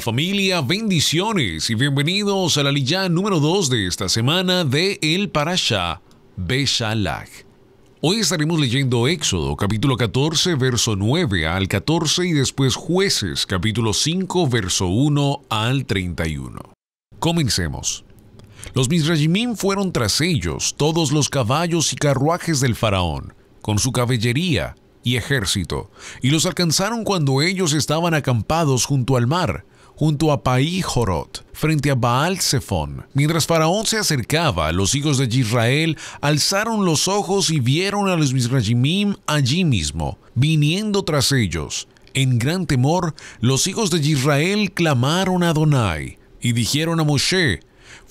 familia, bendiciones y bienvenidos a la Liyá número 2 de esta semana de El Parasha Beshalach. Hoy estaremos leyendo Éxodo capítulo 14 verso 9 al 14 y después Jueces capítulo 5 verso 1 al 31. Comencemos. Los misrajimim fueron tras ellos todos los caballos y carruajes del faraón, con su caballería, y ejército, y los alcanzaron cuando ellos estaban acampados junto al mar, junto a Paíjorot frente a Baal-Zephon. Mientras Faraón se acercaba, los hijos de Israel alzaron los ojos y vieron a los misrajimim allí mismo, viniendo tras ellos. En gran temor, los hijos de Israel clamaron a Donai y dijeron a Moshe,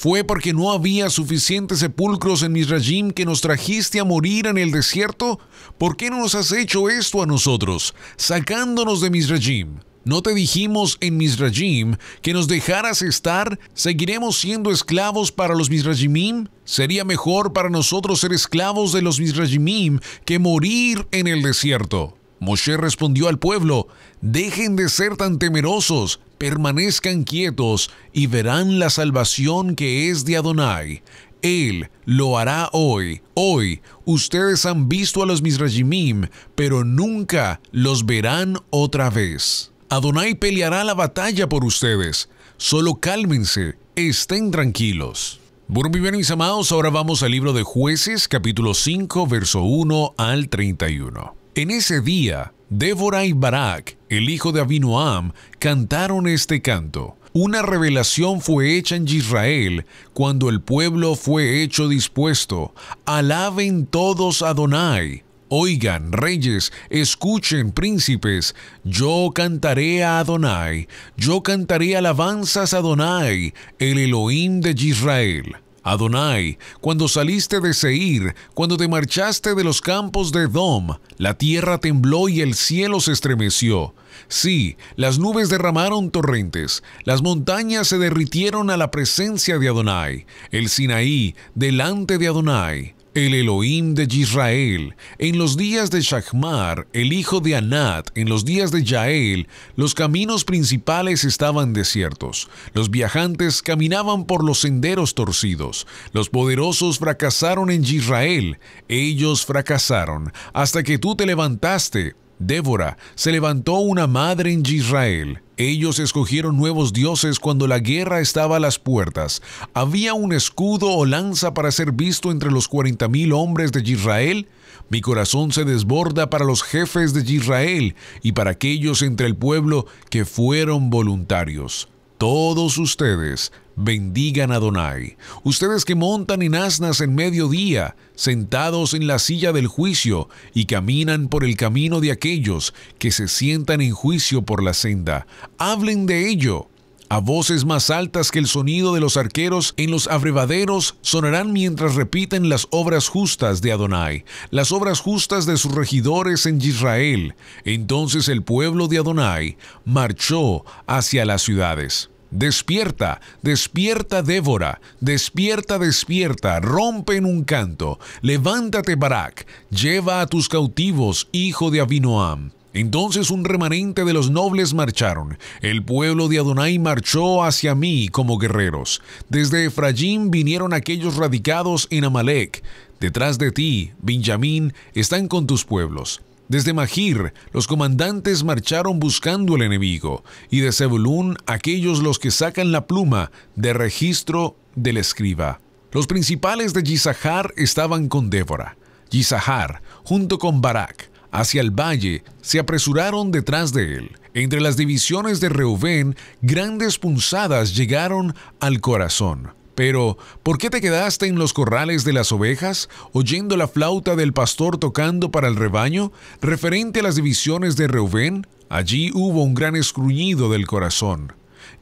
¿Fue porque no había suficientes sepulcros en Mizrajim que nos trajiste a morir en el desierto? ¿Por qué no nos has hecho esto a nosotros, sacándonos de Mizrajim? ¿No te dijimos en Mizrajim que nos dejaras estar? ¿Seguiremos siendo esclavos para los misraimim. Sería mejor para nosotros ser esclavos de los Misrayimim que morir en el desierto. Moshe respondió al pueblo, dejen de ser tan temerosos, permanezcan quietos y verán la salvación que es de Adonai. Él lo hará hoy. Hoy ustedes han visto a los misrajimim, pero nunca los verán otra vez. Adonai peleará la batalla por ustedes. Solo cálmense, estén tranquilos. Bueno, bien, mis amados, ahora vamos al libro de Jueces, capítulo 5, verso 1 al 31. En ese día, Débora y Barak, el hijo de Abinoam, cantaron este canto. Una revelación fue hecha en Israel cuando el pueblo fue hecho dispuesto. Alaben todos a Adonai. Oigan, reyes, escuchen, príncipes, yo cantaré a Adonai, yo cantaré alabanzas a Adonai, el Elohim de Israel. Adonai, cuando saliste de Seir, cuando te marchaste de los campos de Edom, la tierra tembló y el cielo se estremeció. Sí, las nubes derramaron torrentes, las montañas se derritieron a la presencia de Adonai, el Sinaí delante de Adonai, el Elohim de Israel, en los días de Shachmar, el hijo de Anat, en los días de Yael, los caminos principales estaban desiertos, los viajantes caminaban por los senderos torcidos, los poderosos fracasaron en Israel, ellos fracasaron, hasta que tú te levantaste. Débora, se levantó una madre en Israel. Ellos escogieron nuevos dioses cuando la guerra estaba a las puertas. ¿Había un escudo o lanza para ser visto entre los mil hombres de Israel? Mi corazón se desborda para los jefes de Israel y para aquellos entre el pueblo que fueron voluntarios. Todos ustedes bendigan a Donai, ustedes que montan en asnas en mediodía, sentados en la silla del juicio y caminan por el camino de aquellos que se sientan en juicio por la senda. Hablen de ello a voces más altas que el sonido de los arqueros en los abrevaderos sonarán mientras repiten las obras justas de Adonai, las obras justas de sus regidores en Israel. Entonces el pueblo de Adonai marchó hacia las ciudades. Despierta, despierta Débora, despierta, despierta, rompe en un canto, levántate Barak, lleva a tus cautivos, hijo de Abinoam. Entonces un remanente de los nobles marcharon. El pueblo de Adonai marchó hacia mí como guerreros. Desde Efraín vinieron aquellos radicados en Amalek. Detrás de ti, Benjamín, están con tus pueblos. Desde Magir, los comandantes marcharon buscando el enemigo, y de Zebulún, aquellos los que sacan la pluma de registro del escriba. Los principales de Yisahar estaban con Débora. Yisahar, junto con Barak, hacia el valle, se apresuraron detrás de él. Entre las divisiones de Reubén, grandes punzadas llegaron al corazón. Pero, ¿por qué te quedaste en los corrales de las ovejas, oyendo la flauta del pastor tocando para el rebaño? Referente a las divisiones de Reubén, allí hubo un gran escruñido del corazón.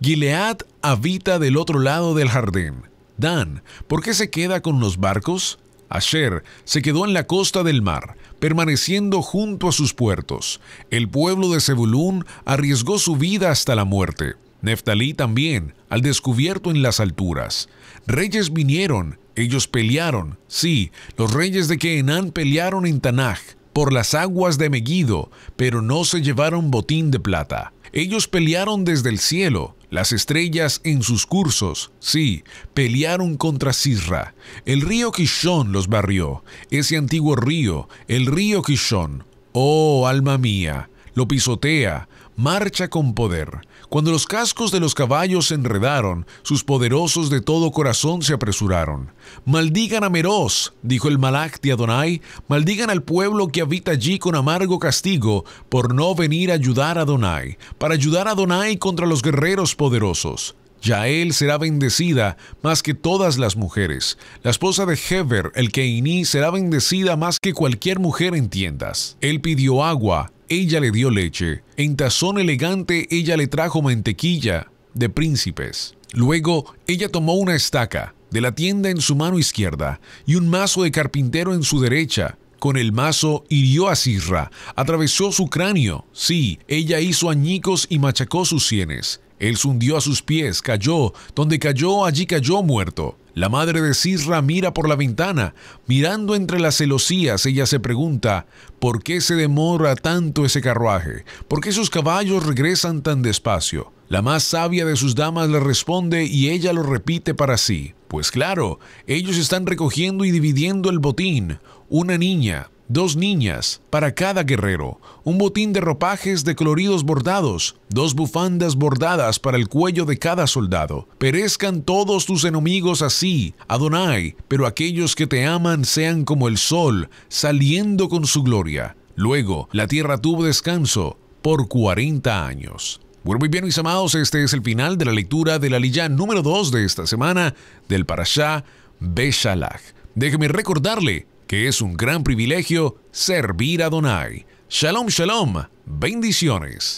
Gilead habita del otro lado del jardín. Dan, ¿por qué se queda con los barcos? Asher se quedó en la costa del mar, permaneciendo junto a sus puertos. El pueblo de Zebulún arriesgó su vida hasta la muerte. Neftalí también, al descubierto en las alturas. Reyes vinieron, ellos pelearon. Sí, los reyes de Queenán pelearon en Tanaj, por las aguas de Megiddo, pero no se llevaron botín de plata. Ellos pelearon desde el cielo, las estrellas en sus cursos, sí, pelearon contra Sisra. El río Kishon los barrió, ese antiguo río, el río Kishon. Oh, alma mía, lo pisotea, marcha con poder. Cuando los cascos de los caballos se enredaron, sus poderosos de todo corazón se apresuraron. Maldigan a Meroz, dijo el Malak de Adonai, maldigan al pueblo que habita allí con amargo castigo por no venir a ayudar a Adonai, para ayudar a Adonai contra los guerreros poderosos. Yael será bendecida más que todas las mujeres. La esposa de Heber, el Keiní, será bendecida más que cualquier mujer en tiendas. Él pidió agua ella le dio leche, en tazón elegante ella le trajo mantequilla de príncipes. Luego ella tomó una estaca de la tienda en su mano izquierda y un mazo de carpintero en su derecha. Con el mazo hirió a Sisra, atravesó su cráneo. Sí, ella hizo añicos y machacó sus sienes. Él se hundió a sus pies, cayó, donde cayó allí cayó muerto. La madre de Sisra mira por la ventana. Mirando entre las celosías, ella se pregunta, ¿por qué se demora tanto ese carruaje? ¿Por qué sus caballos regresan tan despacio? La más sabia de sus damas le responde y ella lo repite para sí. Pues claro, ellos están recogiendo y dividiendo el botín. Una niña, dos niñas para cada guerrero, un botín de ropajes de coloridos bordados, dos bufandas bordadas para el cuello de cada soldado. Perezcan todos tus enemigos así, Adonai, pero aquellos que te aman sean como el sol, saliendo con su gloria. Luego, la tierra tuvo descanso por 40 años. Bueno, muy bien, mis amados, este es el final de la lectura de la lilla número 2 de esta semana del Parashá Beshalach. Déjeme recordarle que es un gran privilegio servir a Donai. Shalom, shalom, bendiciones.